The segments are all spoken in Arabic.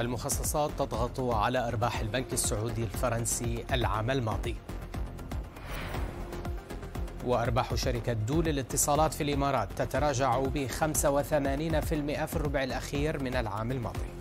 المخصصات تضغط على أرباح البنك السعودي الفرنسي العام الماضي وأرباح شركة دول للاتصالات في الإمارات تتراجع ب 85% في الربع الأخير من العام الماضي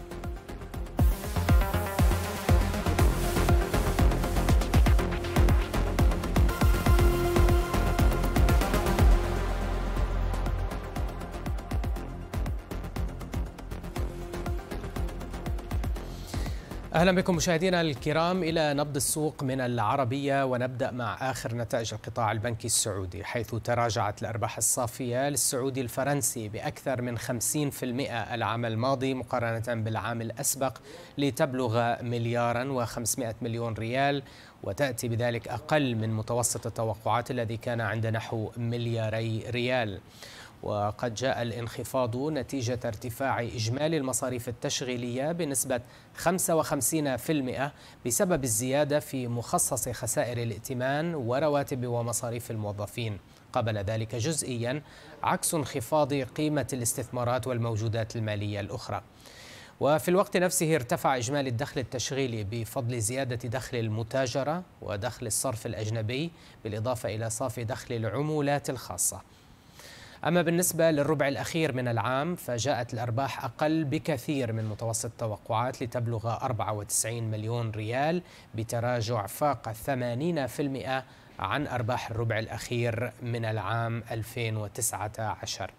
اهلا بكم مشاهدينا الكرام الى نبض السوق من العربيه ونبدا مع اخر نتائج القطاع البنكي السعودي حيث تراجعت الارباح الصافيه للسعودي الفرنسي باكثر من 50% العام الماضي مقارنه بالعام الاسبق لتبلغ مليارا و500 مليون ريال وتاتي بذلك اقل من متوسط التوقعات الذي كان عند نحو ملياري ريال وقد جاء الانخفاض نتيجة ارتفاع إجمالي المصاريف التشغيلية بنسبة 55% بسبب الزيادة في مخصص خسائر الائتمان ورواتب ومصاريف الموظفين قبل ذلك جزئيا عكس انخفاض قيمة الاستثمارات والموجودات المالية الأخرى وفي الوقت نفسه ارتفع إجمالي الدخل التشغيلي بفضل زيادة دخل المتاجرة ودخل الصرف الأجنبي بالإضافة إلى صافي دخل العمولات الخاصة أما بالنسبة للربع الأخير من العام فجاءت الأرباح أقل بكثير من متوسط التوقعات لتبلغ 94 مليون ريال بتراجع فاق 80% عن أرباح الربع الأخير من العام 2019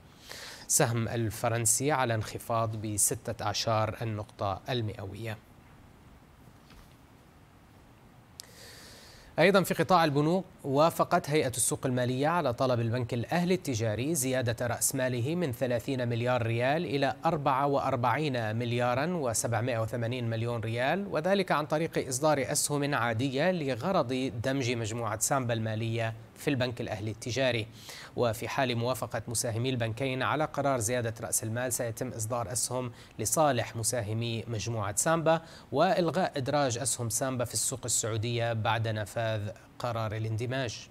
سهم الفرنسي على انخفاض بستة أعشار النقطة المئوية أيضا في قطاع البنوك وافقت هيئة السوق المالية على طلب البنك الأهلي التجاري زيادة رأس ماله من 30 مليار ريال إلى 44 مليارا و780 مليون ريال وذلك عن طريق إصدار أسهم عادية لغرض دمج مجموعة سامبا المالية في البنك الأهلي التجاري وفي حال موافقة مساهمي البنكين على قرار زيادة رأس المال سيتم إصدار أسهم لصالح مساهمي مجموعة سامبا وإلغاء إدراج أسهم سامبا في السوق السعودية بعد نفاذ قرار الاندماج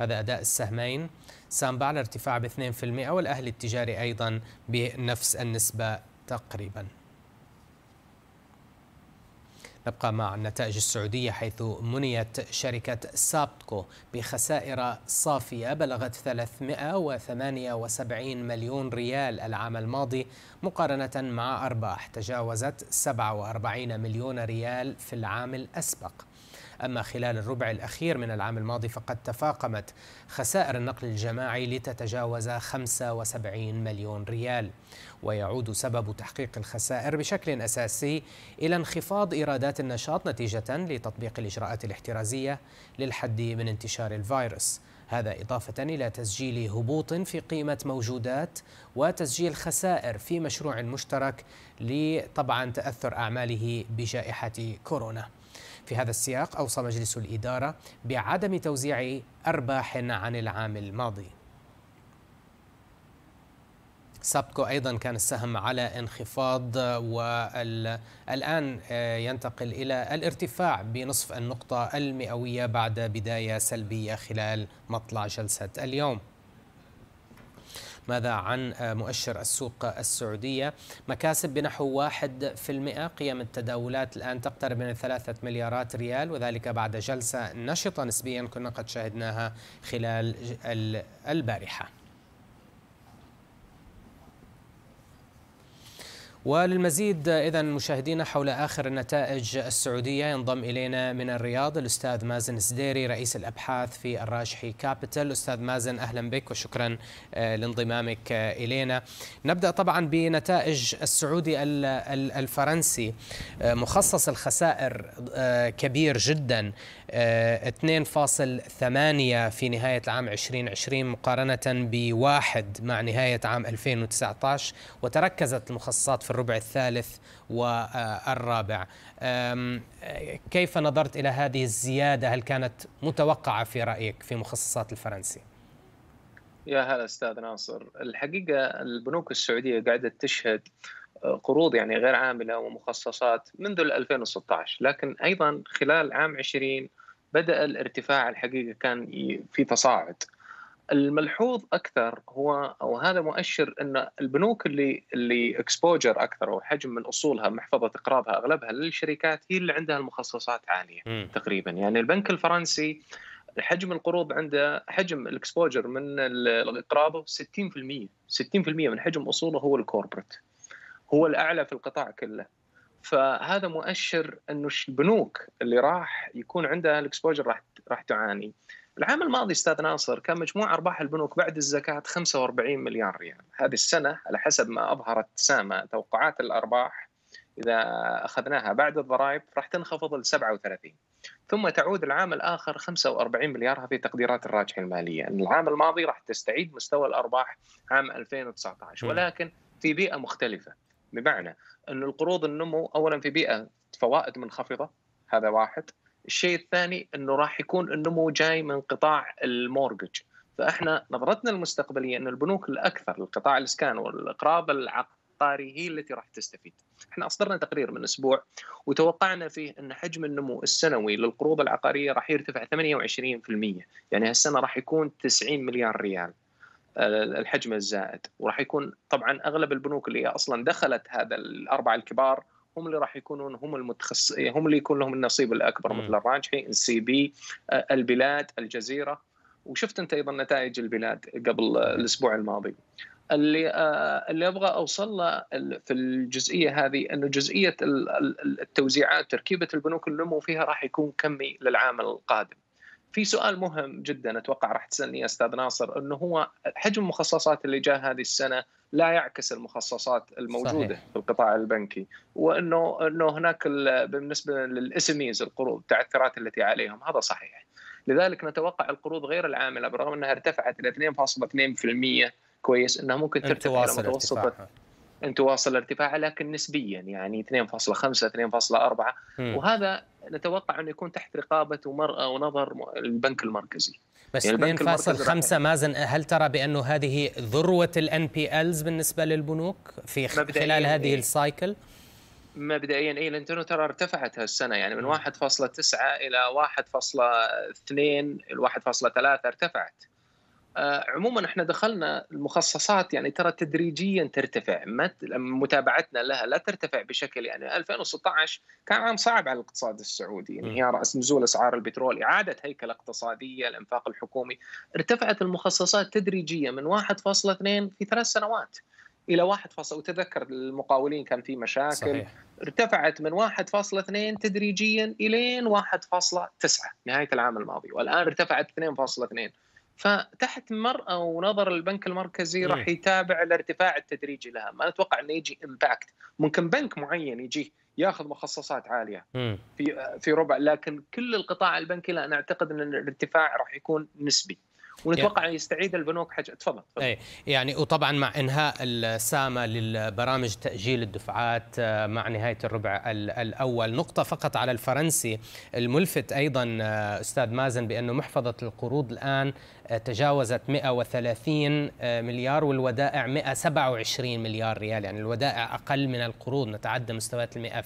هذا أداء السهمين سامبا على ارتفاع ب 2% والأهلي التجاري أيضا بنفس النسبة تقريباً نبقى مع النتائج السعودية حيث منيت شركة سابتكو بخسائر صافية بلغت 378 مليون ريال العام الماضي مقارنة مع أرباح تجاوزت 47 مليون ريال في العام الأسبق أما خلال الربع الأخير من العام الماضي فقد تفاقمت خسائر النقل الجماعي لتتجاوز 75 مليون ريال ويعود سبب تحقيق الخسائر بشكل أساسي إلى انخفاض إيرادات النشاط نتيجة لتطبيق الإجراءات الاحترازية للحد من انتشار الفيروس هذا إضافة إلى تسجيل هبوط في قيمة موجودات وتسجيل خسائر في مشروع مشترك لطبعا تأثر أعماله بجائحة كورونا في هذا السياق أوصى مجلس الإدارة بعدم توزيع أرباح عن العام الماضي سابكو ايضا كان السهم على انخفاض والان آه، ينتقل الى الارتفاع بنصف النقطه المئويه بعد بدايه سلبيه خلال مطلع جلسه اليوم ماذا عن آه، مؤشر السوق السعودية مكاسب بنحو واحد في المئة قيم التداولات الآن تقترب من ثلاثة مليارات ريال وذلك بعد جلسة نشطة نسبيا كنا قد شاهدناها خلال البارحة وللمزيد إذا مشاهدينا حول آخر النتائج السعودية ينضم إلينا من الرياض الأستاذ مازن سديري رئيس الأبحاث في الراجحي كابيتال أستاذ مازن أهلا بك وشكرا آه، لانضمامك آه، إلينا نبدأ طبعا بنتائج السعودي الفرنسي آه، مخصص الخسائر كبير جدا 2.8 في نهاية العام 2020 مقارنة بواحد مع نهاية عام 2019 وتركزت المخصصات في الربع الثالث والرابع كيف نظرت إلى هذه الزيادة هل كانت متوقعة في رأيك في مخصصات الفرنسي؟ يا هلا استاذ ناصر الحقيقه البنوك السعوديه قاعده تشهد أه، قروض يعني غير عامله ومخصصات منذ 2016 لكن ايضا خلال عام 20 بدا الارتفاع الحقيقه كان في تصاعد الملحوظ اكثر هو او هذا مؤشر ان البنوك اللي اللي اكسبوجر اكثر او حجم من اصولها محفظه اقراضها اغلبها للشركات هي اللي عندها المخصصات عاليه م. تقريبا يعني البنك الفرنسي حجم القروض عنده حجم الاكسبوجر من اقراضه 60% 60% من حجم اصوله هو الكوربريت هو الاعلى في القطاع كله فهذا مؤشر انه البنوك اللي راح يكون عندها الاكسبوجر راح راح تعاني العام الماضي استاذ ناصر كان مجموع ارباح البنوك بعد الزكاه 45 مليار ريال، هذه السنه على حسب ما اظهرت ساما توقعات الارباح اذا اخذناها بعد الضرائب راح تنخفض ل 37 ثم تعود العام الاخر 45 مليارها في تقديرات الراجحه الماليه، العام الماضي راح تستعيد مستوى الارباح عام 2019 ولكن في بيئه مختلفه بمعنى أن القروض النمو اولا في بيئه فوائد منخفضه هذا واحد الشيء الثاني انه راح يكون النمو جاي من قطاع المورجج فاحنا نظرتنا المستقبليه ان البنوك الاكثر القطاع الاسكان والاقراض العقاري هي التي راح تستفيد احنا اصدرنا تقرير من اسبوع وتوقعنا فيه ان حجم النمو السنوي للقروض العقاريه راح يرتفع 28% يعني هالسنه راح يكون 90 مليار ريال آه، الحجم الزائد وراح يكون طبعا اغلب البنوك اللي اصلا دخلت هذا الاربعه الكبار هم اللي راح يكونون هم المتخص يعني هم اللي يكون لهم النصيب الاكبر مثل الراجحي السي آه، بي البلاد الجزيره وشفت انت ايضا نتائج البلاد قبل الاسبوع الماضي اللي آه، اللي ابغى اوصل له في الجزئيه هذه انه جزئيه التوزيعات تركيبه البنوك النمو فيها راح يكون كمي للعام القادم. في سؤال مهم جدا اتوقع راح تسالني استاذ ناصر انه هو حجم المخصصات اللي جاء هذه السنه لا يعكس المخصصات الموجوده صحيح. في القطاع البنكي وانه انه هناك بالنسبه للاس القروض التعثرات التي عليهم هذا صحيح لذلك نتوقع القروض غير العامله بالرغم انها ارتفعت الى 2.2% كويس انها ممكن ترتفع الى متوسطه ان تواصل ارتفاعها لكن نسبيا يعني 2.5 2.4 وهذا نتوقع انه يكون تحت رقابه ومرأة ونظر البنك المركزي بس يعني 2.5 مازن هل ترى بانه هذه ذروه الان بي الز بالنسبه للبنوك في خلال هذه إيه؟ السايكل؟ مبدئيا اي لانه ترى ارتفعت هالسنه يعني من 1.9 الى 1.2 ل 1.3 ارتفعت آه، عموما احنا دخلنا المخصصات يعني ترى تدريجيا ترتفع متابعتنا لها لا ترتفع بشكل يعني 2016 كان عام صعب على الاقتصاد السعودي انهيار يعني نزول اسعار البترول اعاده هيكله اقتصاديه الانفاق الحكومي ارتفعت المخصصات تدريجيا من 1.2 في ثلاث سنوات الى 1. وتذكر المقاولين كان في مشاكل صحيح. ارتفعت من 1.2 تدريجيا الين 1.9 نهايه العام الماضي والان ارتفعت 2.2 فتحت مرأة ونظر البنك المركزي إيه. راح يتابع الارتفاع التدريجي لها ما نتوقع انه يجي امباكت ممكن بنك معين يجي ياخذ مخصصات عاليه في في ربع لكن كل القطاع البنكي لا انا اعتقد ان الارتفاع راح يكون نسبي ونتوقع يعني يستعيد البنوك حاجه تفضل, تفضل. أي يعني وطبعا مع انهاء السامه للبرامج تاجيل الدفعات آه، مع نهايه الربع الاول نقطه فقط على الفرنسي الملفت ايضا آه، استاذ مازن بانه محفظه القروض الان آه، تجاوزت 130 مليار والودائع 127 مليار ريال يعني الودائع اقل من القروض نتعدى مستويات ال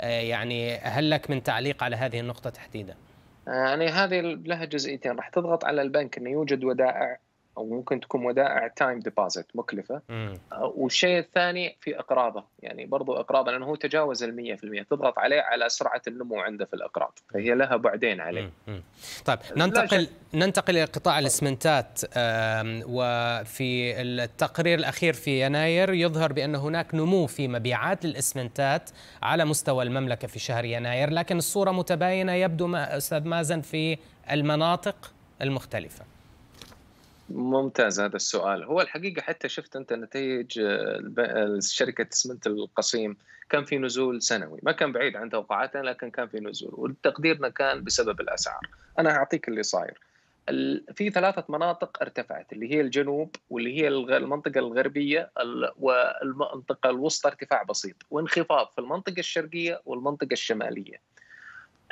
100% يعني هل لك من تعليق على هذه النقطه تحديدا؟ آه، يعني هذه لها جزئيتين راح تضغط على البنك انه يوجد ودائع او ممكن تكون ودائع تايم ديبوزيت مكلفه آه، والشيء الثاني في اقراضه يعني برضو اقراضه لانه هو تجاوز ال 100% تضغط عليه على سرعه النمو عنده في الاقراض فهي لها بعدين عليه مم. طيب ننتقل ننتقل الى قطاع الاسمنتات وفي التقرير الاخير في يناير يظهر بان هناك نمو في مبيعات الاسمنتات على مستوى المملكه في شهر يناير لكن الصوره متباينه يبدو ما استاذ مازن في المناطق المختلفه ممتاز هذا السؤال هو الحقيقة حتى شفت أنت نتائج آه، آه، شركة اسمنت القصيم كان في نزول سنوي ما كان بعيد عن توقعاتنا لكن كان في نزول وتقديرنا كان بسبب الأسعار أنا أعطيك اللي صاير في ثلاثة مناطق ارتفعت اللي هي الجنوب واللي هي المنطقة الغربية والمنطقة الوسطى ارتفاع بسيط وانخفاض في المنطقة الشرقية والمنطقة الشمالية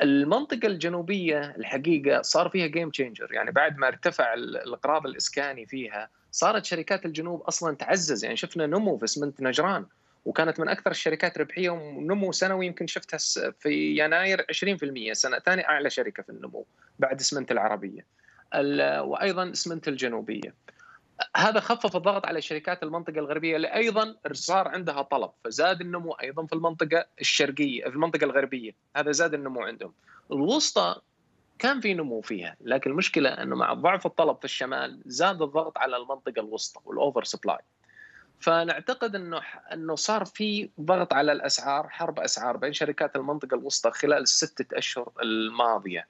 المنطقة الجنوبية الحقيقة صار فيها جيم تشينجر يعني بعد ما ارتفع القراب الإسكاني فيها صارت شركات الجنوب أصلا تعزز يعني شفنا نمو في اسمنت نجران وكانت من أكثر الشركات ربحية ونمو سنوي يمكن شفتها في يناير 20% سنة ثانية أعلى شركة في النمو بعد اسمنت العربية وأيضا اسمنت الجنوبية هذا خفف الضغط على شركات المنطقه الغربيه اللي ايضا صار عندها طلب فزاد النمو ايضا في المنطقه الشرقيه في المنطقه الغربيه هذا زاد النمو عندهم الوسطى كان في نمو فيها لكن المشكله انه مع ضعف الطلب في الشمال زاد الضغط على المنطقه الوسطى والاوفر سبلاي فنعتقد انه انه صار في ضغط على الاسعار حرب اسعار بين شركات المنطقه الوسطى خلال السته اشهر الماضيه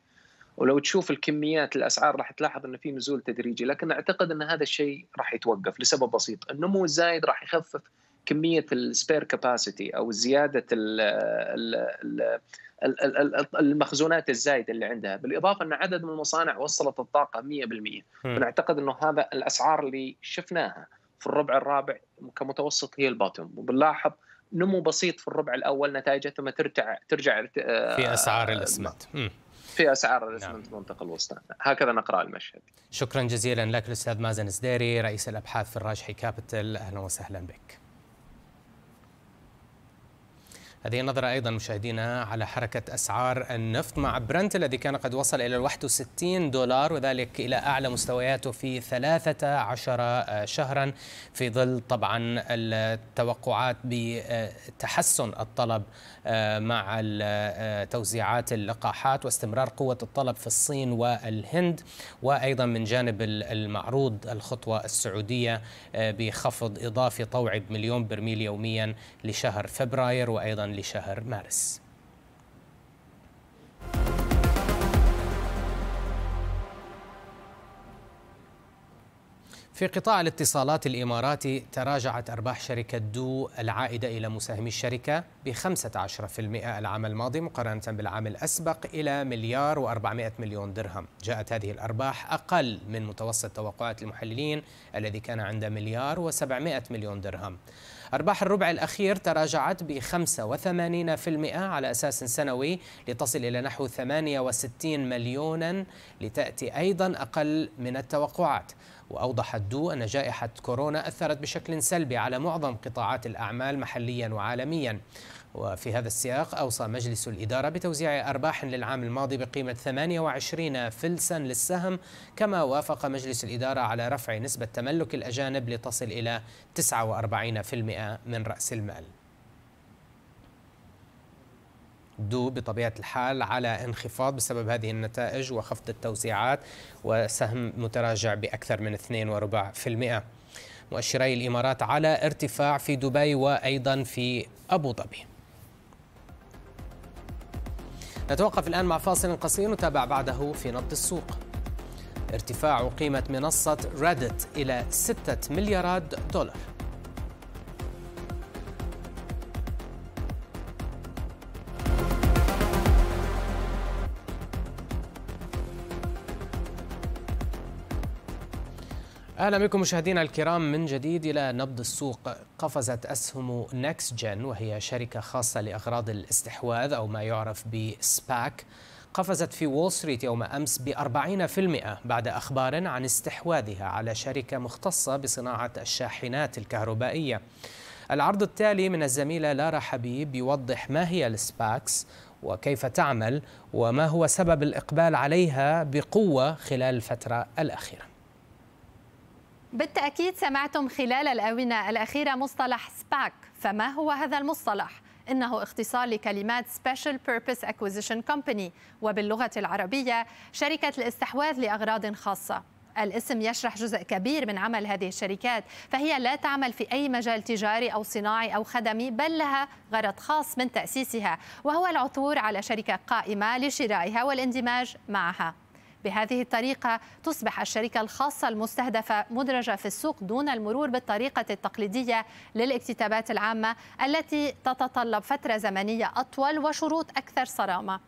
ولو تشوف الكميات الاسعار راح تلاحظ انه في نزول تدريجي لكن اعتقد ان هذا الشيء راح يتوقف لسبب بسيط النمو الزايد راح يخفف كميه السبير كاباسيتي او زياده الـ الـ الـ المخزونات الزايده اللي عندها بالاضافه ان عدد من المصانع وصلت الطاقه 100% فنعتقد انه هذا الاسعار اللي شفناها في الربع الرابع كمتوسط هي الباتم وبنلاحظ نمو بسيط في الربع الاول نتائجه ثم ترجع ترجع في اسعار آه، الاسمنت في اسعار الاسمنت نعم. المنطقه الوسطى هكذا نقرا المشهد شكرا جزيلا لك الاستاذ مازن سديري رئيس الابحاث في الراجحي كابيتال اهلا وسهلا بك هذه النظرة أيضا مشاهدينا على حركة أسعار النفط مع برنت الذي كان قد وصل إلى 61 دولار وذلك إلى أعلى مستوياته في 13 شهرا في ظل طبعا التوقعات بتحسن الطلب آه، مع آه، توزيعات اللقاحات واستمرار قوة الطلب في الصين والهند وأيضا من جانب المعروض الخطوة السعودية آه، بخفض إضافي طوعي بمليون برميل يوميا لشهر فبراير وأيضا الآن لشهر مارس في قطاع الاتصالات الإماراتي تراجعت أرباح شركة دو العائدة إلى مساهمي الشركة ب 15% العام الماضي مقارنة بالعام الأسبق إلى مليار و400 مليون درهم جاءت هذه الأرباح أقل من متوسط توقعات المحللين الذي كان عند مليار و700 مليون درهم أرباح الربع الأخير تراجعت ب 85% على أساس سنوي لتصل إلى نحو 68 مليونا لتأتي أيضا أقل من التوقعات وأوضح الدو أن جائحة كورونا أثرت بشكل سلبي على معظم قطاعات الأعمال محليا وعالميا وفي هذا السياق أوصى مجلس الإدارة بتوزيع أرباح للعام الماضي بقيمة 28 فلسا للسهم كما وافق مجلس الإدارة على رفع نسبة تملك الأجانب لتصل إلى 49% من رأس المال دو بطبيعة الحال على انخفاض بسبب هذه النتائج وخفض التوزيعات وسهم متراجع بأكثر من 2.4% مؤشري الإمارات على ارتفاع في دبي وأيضا في أبو ظبي نتوقف الآن مع فاصل قصير نتابع بعده في نبض السوق ارتفاع قيمة منصة ريدت إلى 6 مليارات دولار اهلا بكم مشاهدينا الكرام من جديد الى نبض السوق قفزت اسهم نكس جن وهي شركه خاصه لاغراض الاستحواذ او ما يعرف بسباك قفزت في وول ستريت يوم امس ب 40% بعد اخبار عن استحواذها على شركه مختصه بصناعه الشاحنات الكهربائيه العرض التالي من الزميله لارا حبيب يوضح ما هي السباكس وكيف تعمل وما هو سبب الاقبال عليها بقوه خلال الفتره الاخيره بالتأكيد سمعتم خلال الآونة الأخيرة مصطلح سباك فما هو هذا المصطلح؟ إنه اختصار لكلمات Special Purpose Acquisition Company وباللغة العربية شركة الاستحواذ لأغراض خاصة الاسم يشرح جزء كبير من عمل هذه الشركات فهي لا تعمل في أي مجال تجاري أو صناعي أو خدمي بل لها غرض خاص من تأسيسها وهو العثور على شركة قائمة لشرائها والاندماج معها بهذه الطريقة تصبح الشركة الخاصة المستهدفة مدرجة في السوق دون المرور بالطريقة التقليدية للاكتتابات العامة التي تتطلب فترة زمنية أطول وشروط أكثر صرامة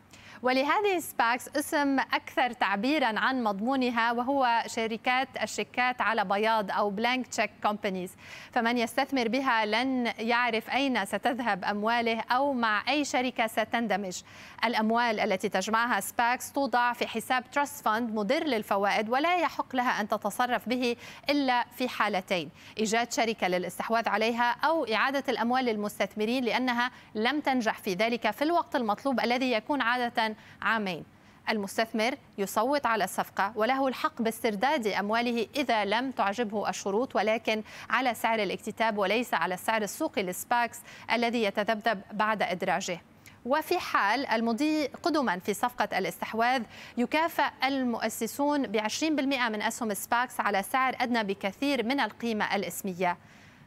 ولهذه سباكس اسم أكثر تعبيرا عن مضمونها وهو شركات الشيكات على بياض أو بلانك تشيك كومبانيز فمن يستثمر بها لن يعرف أين ستذهب أمواله أو مع أي شركة ستندمج الأموال التي تجمعها سباكس توضع في حساب تراست فند مدر للفوائد ولا يحق لها أن تتصرف به إلا في حالتين إيجاد شركة للاستحواذ عليها أو إعادة الأموال للمستثمرين لأنها لم تنجح في ذلك في الوقت المطلوب الذي يكون عادة عامين المستثمر يصوت على الصفقة وله الحق باسترداد أمواله إذا لم تعجبه الشروط ولكن على سعر الاكتتاب وليس على السعر السوقي للسباكس الذي يتذبذب بعد إدراجه وفي حال المضي قدما في صفقة الاستحواذ يكافأ المؤسسون ب 20% من أسهم سباكس على سعر أدنى بكثير من القيمة الإسمية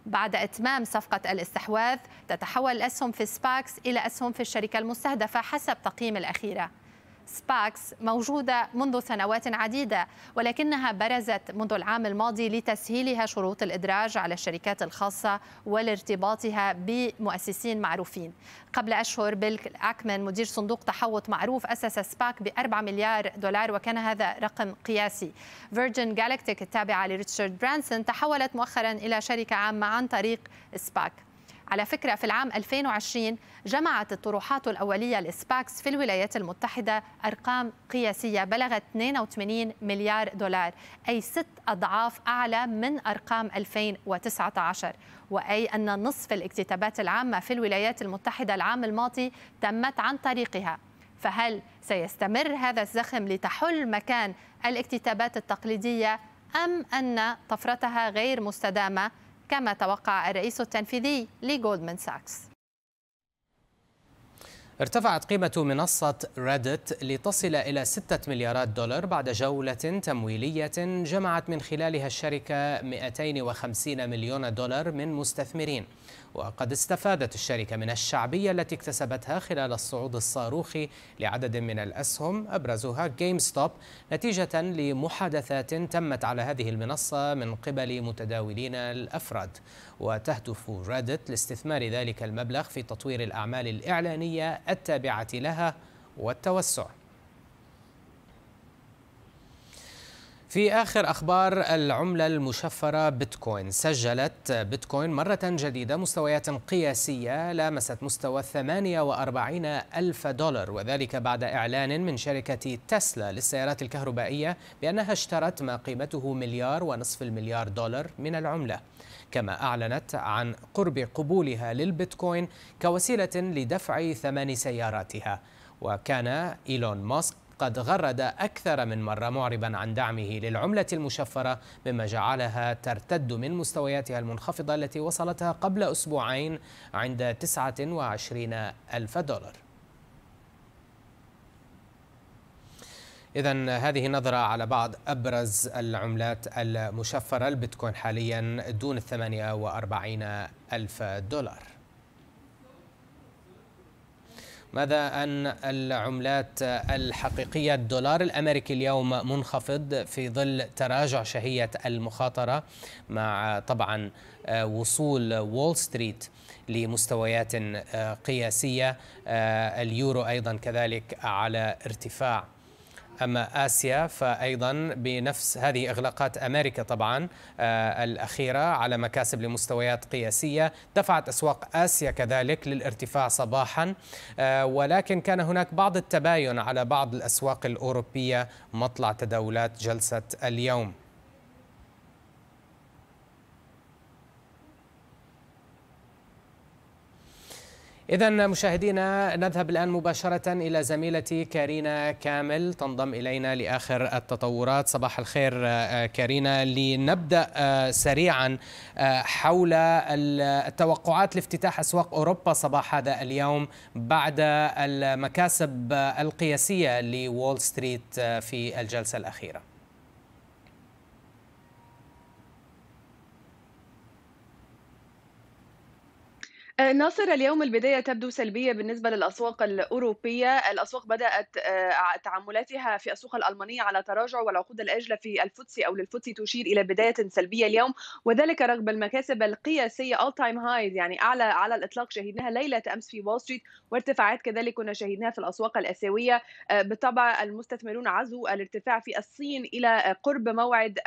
بعد إتمام صفقة الاستحواذ تتحول الأسهم في سباكس إلى أسهم في الشركة المستهدفة حسب تقييم الأخيرة سباكس موجودة منذ سنوات عديدة ولكنها برزت منذ العام الماضي لتسهيلها شروط الإدراج على الشركات الخاصة والارتباطها بمؤسسين معروفين قبل أشهر بيل أكمن مدير صندوق تحوط معروف أسس سباك ب 4 مليار دولار وكان هذا رقم قياسي فيرجن جالكتيك التابعة لريتشارد برانسون تحولت مؤخرا إلى شركة عامة عن طريق سباك على فكرة في العام 2020 جمعت الطروحات الأولية لسباكس في الولايات المتحدة أرقام قياسية بلغت 82 مليار دولار أي ست أضعاف أعلى من أرقام 2019 وأي أن نصف الاكتتابات العامة في الولايات المتحدة العام الماضي تمت عن طريقها فهل سيستمر هذا الزخم لتحل مكان الاكتتابات التقليدية أم أن طفرتها غير مستدامة؟ كما توقع الرئيس التنفيذي لجولدمان ساكس ارتفعت قيمة منصة ريدت لتصل إلى 6 مليارات دولار بعد جولة تمويلية جمعت من خلالها الشركة 250 مليون دولار من مستثمرين وقد استفادت الشركة من الشعبية التي اكتسبتها خلال الصعود الصاروخي لعدد من الأسهم أبرزها جيم ستوب نتيجة لمحادثات تمت على هذه المنصة من قبل متداولين الأفراد وتهدف رادت لاستثمار ذلك المبلغ في تطوير الأعمال الإعلانية التابعة لها والتوسع في آخر أخبار العملة المشفرة بيتكوين سجلت بيتكوين مرة جديدة مستويات قياسية لامست مستوى 48 ألف دولار وذلك بعد إعلان من شركة تسلا للسيارات الكهربائية بأنها اشترت ما قيمته مليار ونصف المليار دولار من العملة كما أعلنت عن قرب قبولها للبيتكوين كوسيلة لدفع ثمن سياراتها وكان إيلون ماسك قد غرد أكثر من مرة معربا عن دعمه للعملة المشفرة مما جعلها ترتد من مستوياتها المنخفضة التي وصلتها قبل أسبوعين عند 29 ألف دولار إذا هذه نظرة على بعض أبرز العملات المشفرة البيتكوين حاليا دون الثمانية وأربعين ألف دولار ماذا عن العملات الحقيقية الدولار الأمريكي اليوم منخفض في ظل تراجع شهية المخاطرة مع طبعا آه، وصول وول ستريت لمستويات آه، قياسية آه، اليورو أيضا كذلك على ارتفاع أما آسيا فأيضا بنفس هذه إغلاقات أمريكا طبعا آه، الأخيرة على مكاسب لمستويات قياسية دفعت أسواق آسيا كذلك للارتفاع صباحا آه، ولكن كان هناك بعض التباين على بعض الأسواق الأوروبية مطلع تداولات جلسة اليوم إذا مشاهدينا نذهب الآن مباشرة إلى زميلتي كارينا كامل تنضم إلينا لآخر التطورات صباح الخير آه، كارينا لنبدأ آه، سريعا آه، حول التوقعات لافتتاح أسواق أوروبا صباح هذا اليوم بعد المكاسب القياسية لول ستريت في الجلسة الأخيرة آه، ناصر اليوم البداية تبدو سلبية بالنسبة للأسواق الأوروبية الأسواق بدأت آه، تعاملاتها في السوق الألمانية على تراجع والعقود الآجلة في الفوتسي أو للفوتسي تشير إلى بداية سلبية اليوم وذلك رغم المكاسب القياسية all time highs يعني أعلى على الإطلاق شهدناها ليلة أمس في وول ستريت وارتفاعات كذلك كنا شهدناها في الأسواق الآسيوية آه، بالطبع المستثمرون عزوا الارتفاع في الصين إلى قرب موعد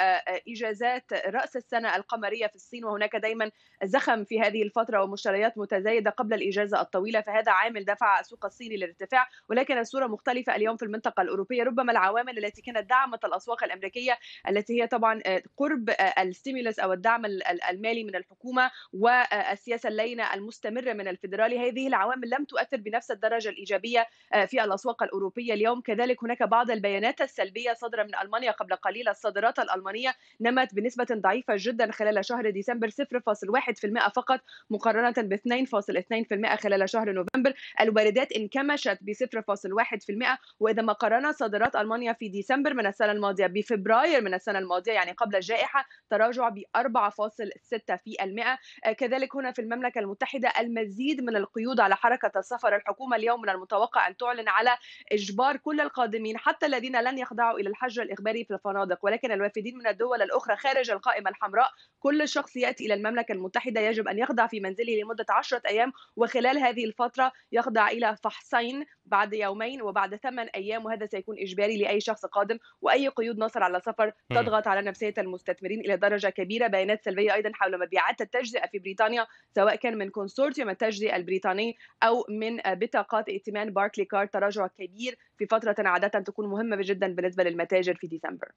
إجازات رأس السنة القمرية في الصين وهناك دايما زخم في هذه الفترة ومشتريات كانت متزايده قبل الاجازه الطويله فهذا عامل دفع السوق الصيني للارتفاع ولكن الصوره مختلفه اليوم في المنطقه الاوروبيه ربما العوامل التي كانت دعمت الاسواق الامريكيه التي هي طبعا آه، قرب آه، الستيمولس او الدعم المالي من الحكومه والسياسه آه، اللينه المستمره من الفيدرالي هذه العوامل لم تؤثر بنفس الدرجه الايجابيه في الاسواق الاوروبيه اليوم كذلك هناك بعض البيانات السلبيه صادره من المانيا قبل قليل الصادرات الالمانيه نمت بنسبه ضعيفه جدا خلال شهر ديسمبر 0.1% فقط مقارنه ب 2.2% خلال شهر نوفمبر الواردات انكمشت ب 0.1% وإذا ما قارنا صادرات ألمانيا في ديسمبر من السنة الماضية بفبراير من السنة الماضية يعني قبل الجائحة تراجع ب 4.6% آه، كذلك هنا في المملكة المتحدة المزيد من القيود على حركة السفر الحكومة اليوم من المتوقع أن تعلن على إجبار كل القادمين حتى الذين لن يخضعوا إلى الحجر الإخباري في الفنادق ولكن الوافدين من الدول الأخرى خارج القائمة الحمراء كل شخص يأتي إلى المملكة المتحدة يجب أن يخضع في منزله لمدة عشرة أيام وخلال هذه الفترة يخضع إلى فحصين بعد يومين وبعد ثمان أيام وهذا سيكون إجباري لأي شخص قادم وأي قيود نصر على السفر تضغط على نفسية المستثمرين إلى درجة كبيرة بيانات سلبية أيضا حول مبيعات التجزئة في بريطانيا سواء كان من كونسورتيوم التجزئة البريطاني أو من بطاقات ائتمان باركلي كارد تراجع كبير في فترة عادة تكون مهمة جدا بالنسبة للمتاجر في ديسمبر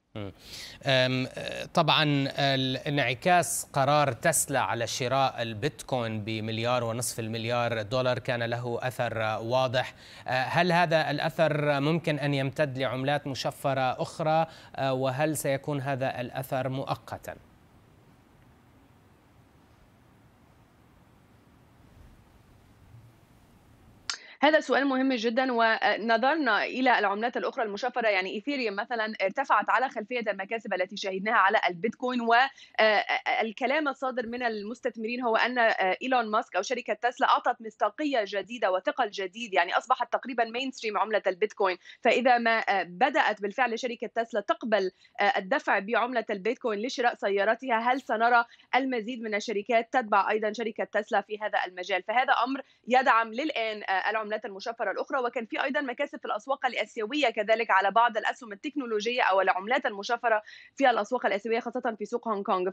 طبعا انعكاس قرار تسلا على شراء البيتكوين بمليار مليار ونصف المليار دولار كان له أثر واضح آه، هل هذا الأثر ممكن أن يمتد لعملات مشفرة أخرى آه، وهل سيكون هذا الأثر مؤقتاً؟ هذا سؤال مهم جدا ونظرنا الى العملات الاخرى المشفره يعني ايثيريوم مثلا ارتفعت على خلفيه المكاسب التي شاهدناها على البيتكوين والكلام الصادر من المستثمرين هو ان ايلون ماسك او شركه تسلا اعطت مصداقيه جديده وثقل جديد يعني اصبحت تقريبا مين ستريم عمله البيتكوين فاذا ما بدات بالفعل شركه تسلا تقبل الدفع بعمله البيتكوين لشراء سياراتها هل سنرى المزيد من الشركات تتبع ايضا شركه تسلا في هذا المجال فهذا امر يدعم للان العملات العملات المشفرة الأخرى وكان في أيضا مكاسب في الأسواق الآسيوية كذلك على بعض الأسهم التكنولوجية أو العملات المشفرة في الأسواق الآسيوية خاصة في سوق هونغ كونغ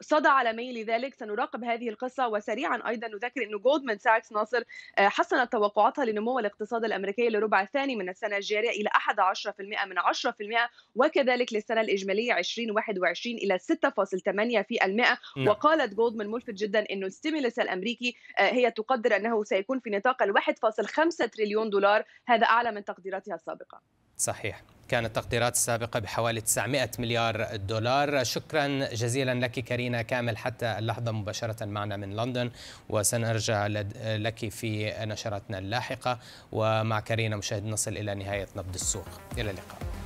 فصدى على ميل ذلك سنراقب هذه القصة وسريعا أيضا نذكر أن جولدمان ساكس ناصر آه، حسنت توقعاتها لنمو الاقتصاد الأمريكي للربع الثاني من السنة الجارية إلى 11% من 10% وكذلك للسنة الإجمالية 2021 إلى 6.8% نعم. وقالت جولدمان ملفت جدا أنه الستيمولس الأمريكي آه، هي تقدر أنه سيكون في نطاق ال 1.5 5 تريليون دولار هذا أعلى من تقديراتها السابقة صحيح كانت التقديرات السابقة بحوالي 900 مليار دولار شكرا جزيلا لك كارينا كامل حتى اللحظة مباشرة معنا من لندن وسنرجع لك في نشرتنا اللاحقة ومع كارينا مشاهد نصل إلى نهاية نبض السوق إلى اللقاء